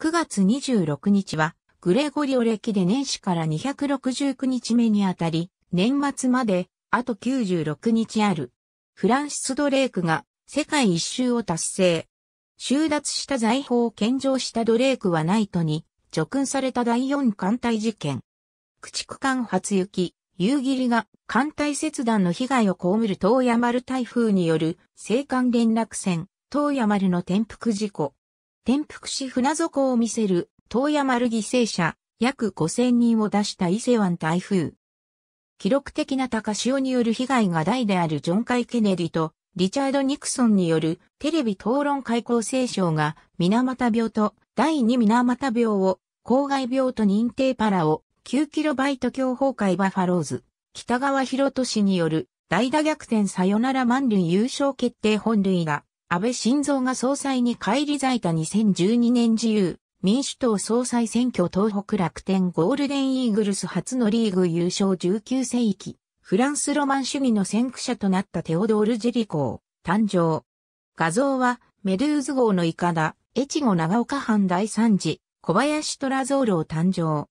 9月26日は、グレゴリオ歴で年始から269日目にあたり、年末まで、あと96日ある。フランシス・ドレークが、世界一周を達成。収奪した財宝を献上したドレークはナイトに、叙勲された第4艦隊事件。駆逐艦初雪、夕霧が艦隊切断の被害を被る東山る台風による、青函連絡船、東山丸の転覆事故。転覆し船底を見せる、東山丸犠牲者、約5000人を出した伊勢湾台風。記録的な高潮による被害が大であるジョン・カイ・ケネディとリチャード・ニクソンによるテレビ討論会構成省が水俣病と第2水俣病を公害病と認定パラを9イト強崩壊バファローズ北川博俊による大打逆転サヨナラ満塁優勝決定本塁打安倍晋三が総裁に返り咲いた2012年自由、民主党総裁選挙東北楽天ゴールデンイーグルス初のリーグ優勝19世紀、フランスロマン主義の先駆者となったテオドール・ジェリコー、誕生。画像は、メドゥーズ号のイカダ、越後長岡藩第三次、小林虎ルを誕生。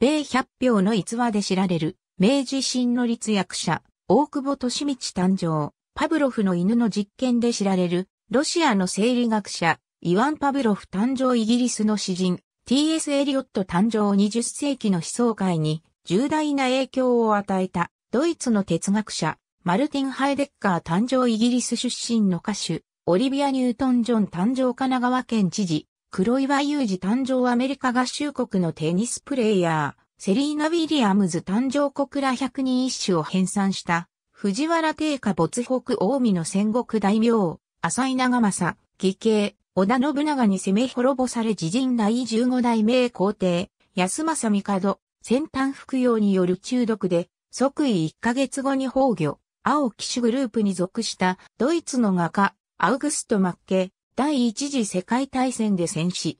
米百票の逸話で知られる、明治新の立役者、大久保利道誕生。パブロフの犬の実験で知られる、ロシアの生理学者、イワン・パブロフ誕生イギリスの詩人、T.S. エリオット誕生20世紀の思想界に重大な影響を与えた、ドイツの哲学者、マルティン・ハイデッカー誕生イギリス出身の歌手、オリビア・ニュートン・ジョン誕生神奈川県知事、黒岩雄二誕生アメリカ合衆国のテニスプレイヤー、セリーナ・ウィリアムズ誕生1 0百人一首を編纂した藤原定家没北近江の戦国大名、浅井長政、義兄、織田信長に攻め滅ぼされ自陣第15代名皇帝、安政帝、先端服用による中毒で、即位1ヶ月後に崩御、青騎士グループに属したドイツの画家、アウグスト・マッケ、第一次世界大戦で戦死。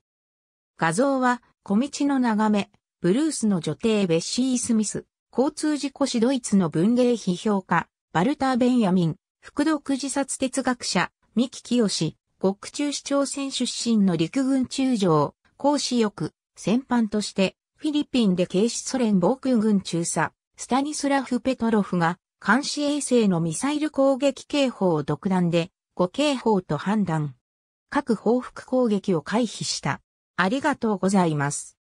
画像は、小道の眺め、ブルースの女帝ベッシー・スミス。交通事故死ドイツの文芸批評家、バルター・ベンヤミン、副読自殺哲学者、三木清、国中市長選出身の陸軍中将、講師翼、戦犯として、フィリピンで警視ソ連防空軍中佐、スタニスラフ・ペトロフが、監視衛星のミサイル攻撃警報を独断で、誤警報と判断。各報復攻撃を回避した。ありがとうございます。